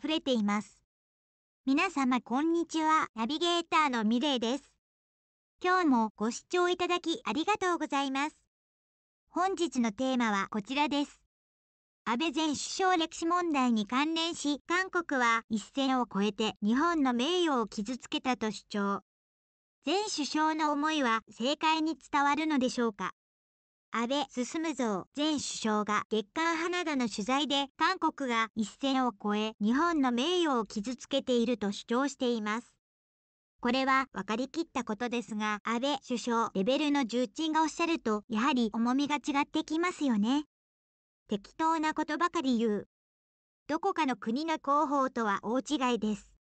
溢れています。皆様こんにちは。ナビゲーターのミレイです。今日もご視聴いただきありがとうございます。本日のテーマはこちらです。安倍前首相歴史問題に関連し、韓国は一線を越えて日本の名誉を傷つけたと主張。前首相の思いは正解に伝わるのでしょうか安倍進像前首相が月刊花田の取材で韓国が一線を越え日本の名誉を傷つけていると主張しています。これは分かりきったことですが、安倍首相レベルの重鎮がおっしゃると、やはり重みが違ってきますよね。適当なことばかり言う。どこかの国の広報とは大違いです。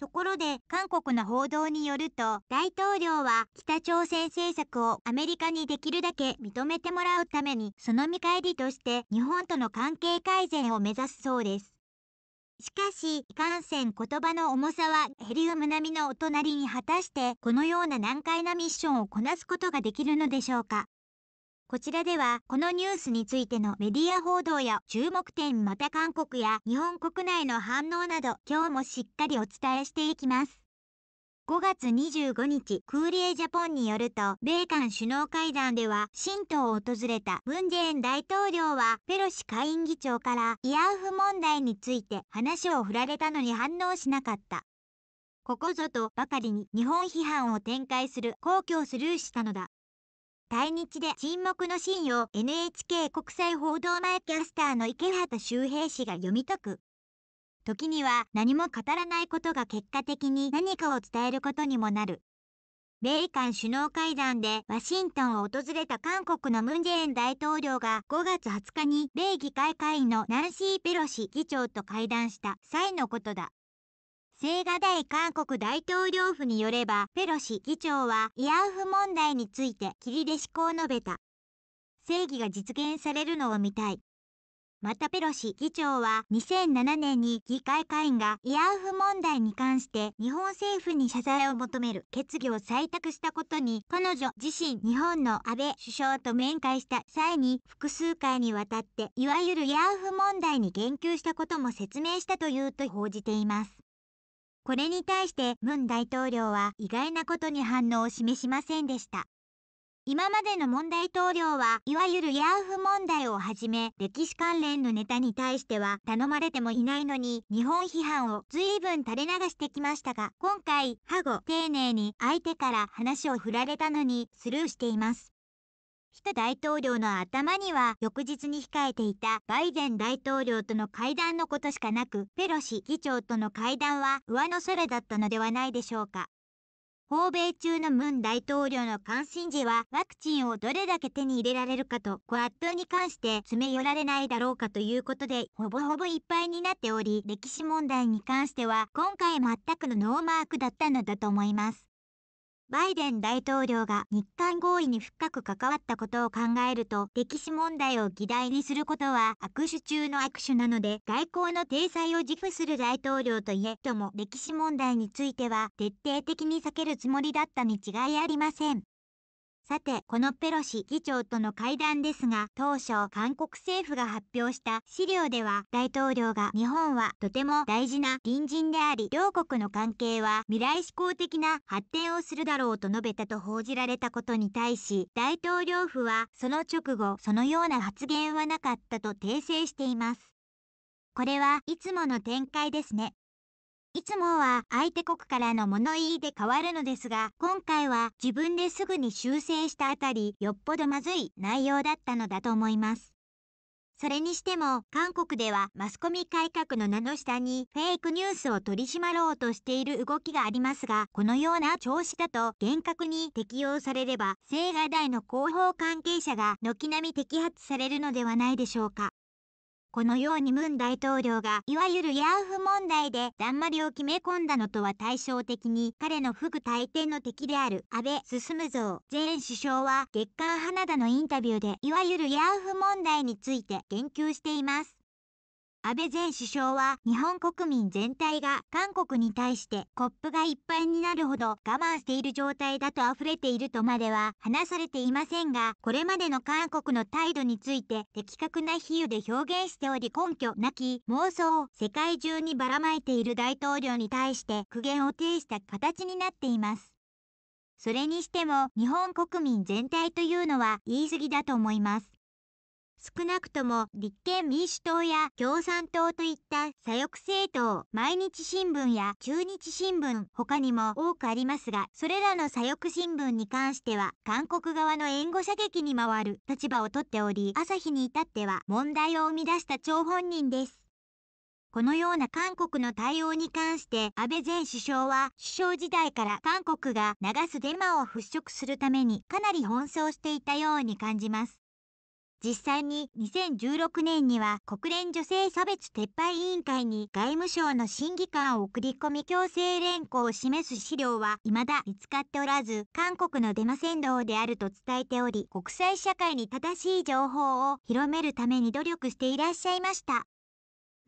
ところで、韓国の報道によると、大統領は北朝鮮政策をアメリカにできるだけ認めてもらうために、その見返りとして日本との関係改善を目指すそうです。しかし、いかんせん言葉の重さはヘリウム並みのお隣に果たして、このような難解なミッションをこなすことができるのでしょうか。こちらでは、このニュースについてのメディア報道や注目点また韓国や日本国内の反応など、今日もしっかりお伝えしていきます。5月25日、クーリエジャポンによると、米韓首脳会談では、新党を訪れたムンジェイン大統領は、ペロシ下院議長から、慰安婦問題について話を振られたのに反応しなかった。ここぞとばかりに日本批判を展開する公共スルーしたのだ。対日で沈黙のシーンを NHK 国際報道前キャスターの池畑周平氏が読み解く。時には何も語らないことが結果的に何かを伝えることにもなる。米韓首脳会談でワシントンを訪れた韓国のムン・ジェイン大統領が5月20日に米議会会員のナンシー・ペロシ議長と会談した際のことだ。青瓦台韓国大統領府によれば、ペロシ議長は慰安婦問題について切りで思考を述べた。正義が実現されるのを見たい。またペロシ議長は2007年に議会会員が慰安婦問題に関して日本政府に謝罪を求める決議を採択したことに彼女自身日本の安倍首相と面会した際に複数回にわたっていわゆる慰安婦問題に言及したことも説明したというと報じています。これに対してムン大統領は意外なことに反応を示しませんでした。今までの文大統領はいわゆるヤーフ問題をはじめ歴史関連のネタに対しては頼まれてもいないのに日本批判を随分垂れ流してきましたが今回ハゴ丁寧に相手から話を振られたのにスルーしています。ヒ大統領の頭には翌日に控えていたバイデン大統領との会談のことしかなく、ペロシ議長との会談は上の空だったのではないでしょうか。訪米中のムン大統領の関心事はワクチンをどれだけ手に入れられるかとクワッドに関して詰め寄られないだろうかということでほぼほぼいっぱいになっており歴史問題に関しては今回全くのノーマークだったのだと思います。バイデン大統領が日韓合意に深く関わったことを考えると、歴史問題を議題にすることは握手中の握手なので、外交の体裁を自負する大統領といえ、とも歴史問題については徹底的に避けるつもりだったに違いありません。さて、このペロシ議長との会談ですが、当初、韓国政府が発表した資料では、大統領が日本はとても大事な隣人であり、両国の関係は未来志向的な発展をするだろうと述べたと報じられたことに対し、大統領府はその直後、そのような発言はなかったと訂正しています。これはいつもの展開ですね。いつもは相手国からの物言いで変わるのですが、今回は自分ですぐに修正したあたり、よっぽどまずい内容だったのだと思います。それにしても、韓国ではマスコミ改革の名の下にフェイクニュースを取り締まろうとしている動きがありますが、このような調子だと厳格に適用されれば、青瓦台の広報関係者が軒並み摘発されるのではないでしょうか。このようにムン大統領がいわゆるヤーフ問題でだんまりを決め込んだのとは対照的に彼の副大抵の敵である安倍進像前首相は月刊花田のインタビューでいわゆるヤーフ問題について言及しています。安倍前首相は日本国民全体が韓国に対してコップがいっぱいになるほど我慢している状態だと溢れているとまでは話されていませんが、これまでの韓国の態度について的確な比喩で表現しており根拠なき妄想を世界中にばらまいている大統領に対して苦言を呈した形になっています。それにしても日本国民全体というのは言い過ぎだと思います。少なくとも立憲民主党や共産党といった左翼政党、毎日新聞や中日新聞、他にも多くありますが、それらの左翼新聞に関しては、韓国側の援護射撃に回る立場をとっており、朝日に至っては問題を生み出した張本人です。このような韓国の対応に関して安倍前首相は首相時代から韓国が流すデマを払拭するためにかなり奔走していたように感じます。実際に2016年には国連女性差別撤廃委員会に外務省の審議官を送り込み強制連行を示す資料は未だ見つかっておらず、韓国のデマ扇動であると伝えており、国際社会に正しい情報を広めるために努力していらっしゃいました。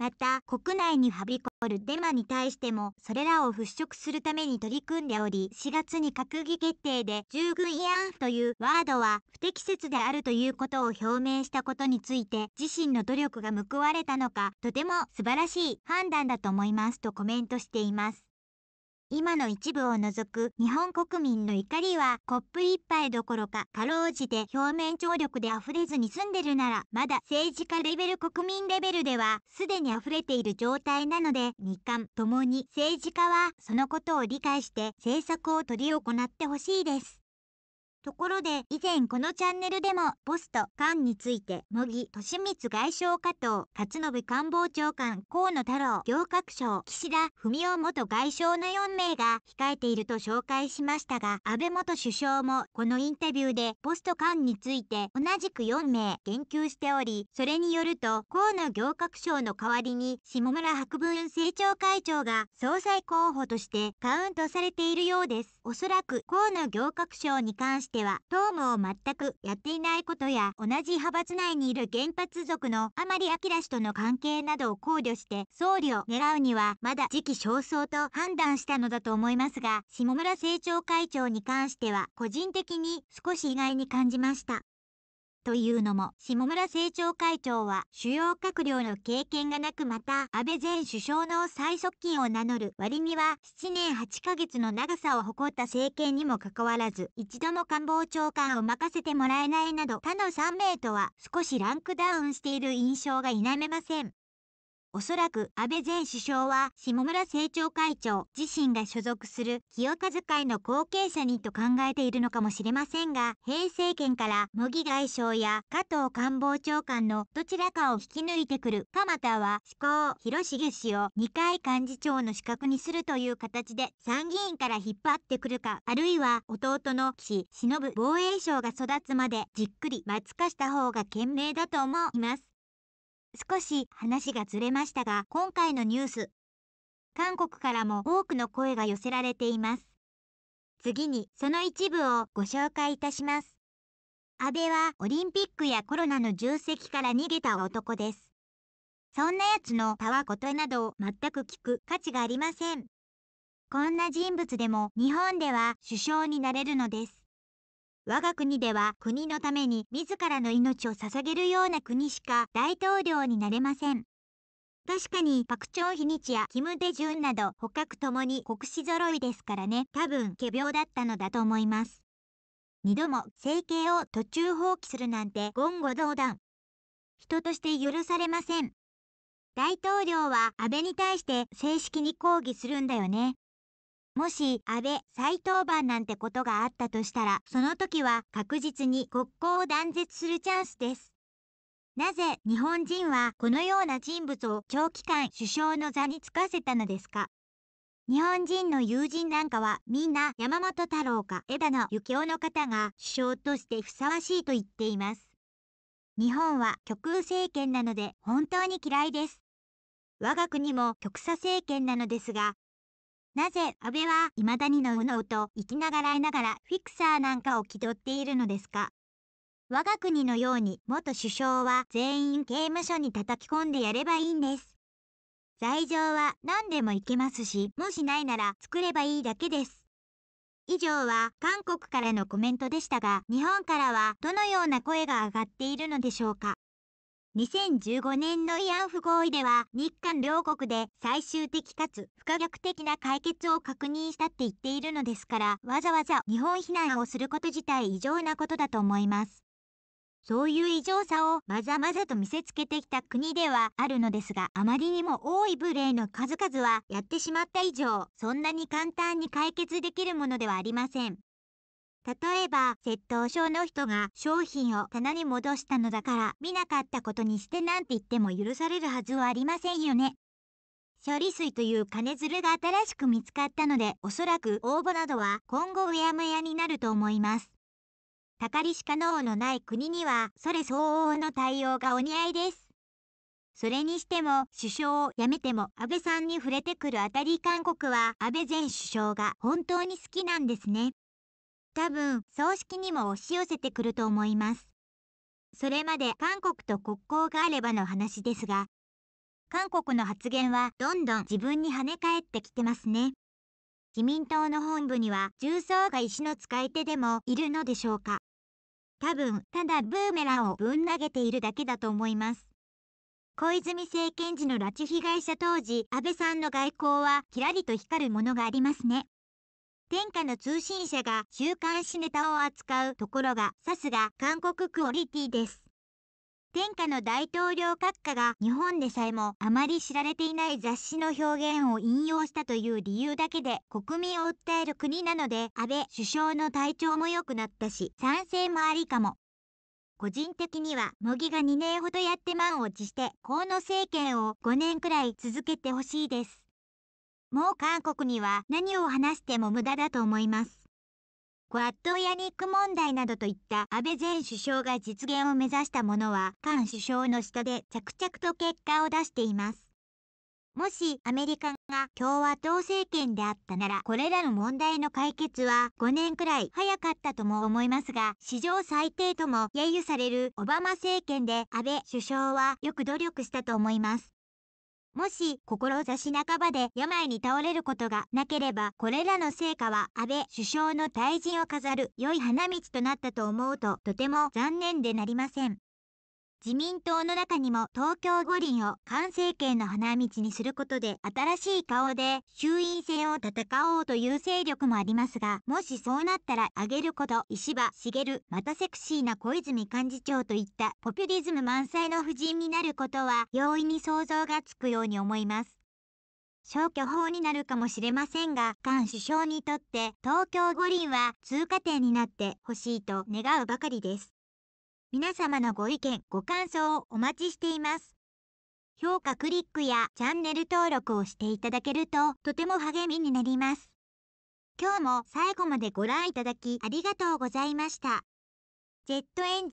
また国内にはびこるデマに対してもそれらを払拭するために取り組んでおり4月に閣議決定で従軍慰安婦というワードは不適切であるということを表明したことについて自身の努力が報われたのかとても素晴らしい判断だと思いますとコメントしています。今の一部を除く日本国民の怒りはコップ一杯どころかかろうじて表面張力で溢れずに済んでるならまだ政治家レベル国民レベルではすでに溢れている状態なので日韓ともに政治家はそのことを理解して政策を執り行ってほしいです。ところで以前このチャンネルでもポスト官について茂木敏光外相加藤勝信官房長官河野太郎行革省岸田文雄元外相の4名が控えていると紹介しましたが安倍元首相もこのインタビューでポスト官について同じく4名言及しておりそれによると河野行革省の代わりに下村博文政調会長が総裁候補としてカウントされているようですおそらく河野行革省に関してしては、党務を全くやっていないことや、同じ派閥内にいる原発族の甘利明氏との関係などを考慮して、総理を狙うには、まだ時期尚早と判断したのだと思いますが、下村政調会長に関しては、個人的に少し意外に感じました。というのも、下村政調会長は主要閣僚の経験がなくまた、安倍前首相の最側近を名乗る割には7年8ヶ月の長さを誇った政権にもかかわらず、一度も官房長官を任せてもらえないなど、他の3名とは少しランクダウンしている印象が否めません。おそらく安倍前首相は下村政調会長自身が所属する清和会の後継者にと考えているのかもしれませんが、平政権から茂木外相や加藤官房長官のどちらかを引き抜いてくるかまたは志向広重氏を二階幹事長の資格にするという形で参議院から引っ張ってくるか、あるいは弟の岸忍防衛省が育つまでじっくり待つかした方が賢明だと思います。少し話がずれましたが今回のニュース韓国からも多くの声が寄せられています次にその一部をご紹介いたします安倍はオリンピックやコロナの重責から逃げた男ですそんなやつのたわことなどを全く聞く価値がありませんこんな人物でも日本では首相になれるのです我が国では国のために自らの命を捧げるような国しか大統領になれません。確かにパクチョンヒニチやキム・デジュンなど捕獲ともに国士揃いですからね、多分仮病だったのだと思います。二度も生計を途中放棄するなんて言語道断。人として許されません。大統領は安倍に対して正式に抗議するんだよね。もし安倍、再登板なんてことがあったとしたら、その時は確実に国交を断絶するチャンスです。なぜ日本人はこのような人物を長期間首相の座に就かせたのですか日本人の友人なんかはみんな山本太郎か枝野幸男の方が首相としてふさわしいと言っています。日本は極右政権なので本当に嫌いです。我が国も極左政権なのですが、なぜ安倍は未だにのうのうと生きながらえながらフィクサーなんかを気取っているのですか我が国のように元首相は全員刑務所に叩き込んでやればいいんです。罪状は何でもいけますし、もしないなら作ればいいだけです。以上は韓国からのコメントでしたが、日本からはどのような声が上がっているのでしょうか2015年の慰安婦合意では日韓両国で最終的かつ不可逆的な解決を確認したって言っているのですからわざわざ日本避難をすること自体異常なことだと思います。そういう異常さをまざまざと見せつけてきた国ではあるのですがあまりにも多い無礼の数々はやってしまった以上そんなに簡単に解決できるものではありません。例えば、窃盗症の人が商品を棚に戻したのだから見なかったことにしてなんて言っても許されるはずはありませんよね。処理水という金づるが新しく見つかったので、おそらく応募などは今後うやむやになると思います。たかりしか脳のない国には、それ相応の対応がお似合いです。それにしても、首相を辞めても安倍さんに触れてくるあたり韓国は安倍前首相が本当に好きなんですね。多分葬式にも押し寄せてくると思います。それまで韓国と国交があればの話ですが、韓国の発言はどんどん自分に跳ね返ってきてますね。自民党の本部には重曹が石の使い手でもいるのでしょうか。多分、ただブーメランをぶん投げているだけだと思います。小泉政権時の拉致被害者当時、安倍さんの外交はキラリと光るものがありますね。天下の通信社が週刊誌ネタを扱うところがさすが韓国クオリティです。天下の大統領閣下が日本でさえもあまり知られていない雑誌の表現を引用したという理由だけで国民を訴える国なので安倍首相の体調も良くなったし賛成もありかも。個人的には、茂木が2年ほどやって満を持して、河野政権を5年くらい続けてほしいです。もう韓国には何を話しても無駄だと思います。クアッドやニック問題などといった安倍前首相が実現を目指したものは、韓首相の下で着々と結果を出しています。もしアメリカが共和党政権であったなら、これらの問題の解決は5年くらい早かったとも思いますが、史上最低とも揶揄されるオバマ政権で安倍首相はよく努力したと思います。もし、志半ばで病に倒れることがなければ、これらの成果は安倍首相の退陣を飾る良い花道となったと思うと、とても残念でなりません。自民党の中にも東京五輪を完成形の花道にすることで新しい顔で衆院選を戦おうという勢力もありますが、もしそうなったら挙げること、石破茂、またセクシーな小泉幹事長といったポピュリズム満載の布陣になることは容易に想像がつくように思います。消去法になるかもしれませんが、菅首相にとって東京五輪は通過点になってほしいと願うばかりです。皆様のご意見、ご感想をお待ちしています。評価クリックやチャンネル登録をしていただけるととても励みになります。今日も最後までご覧いただきありがとうございました。ジェットエン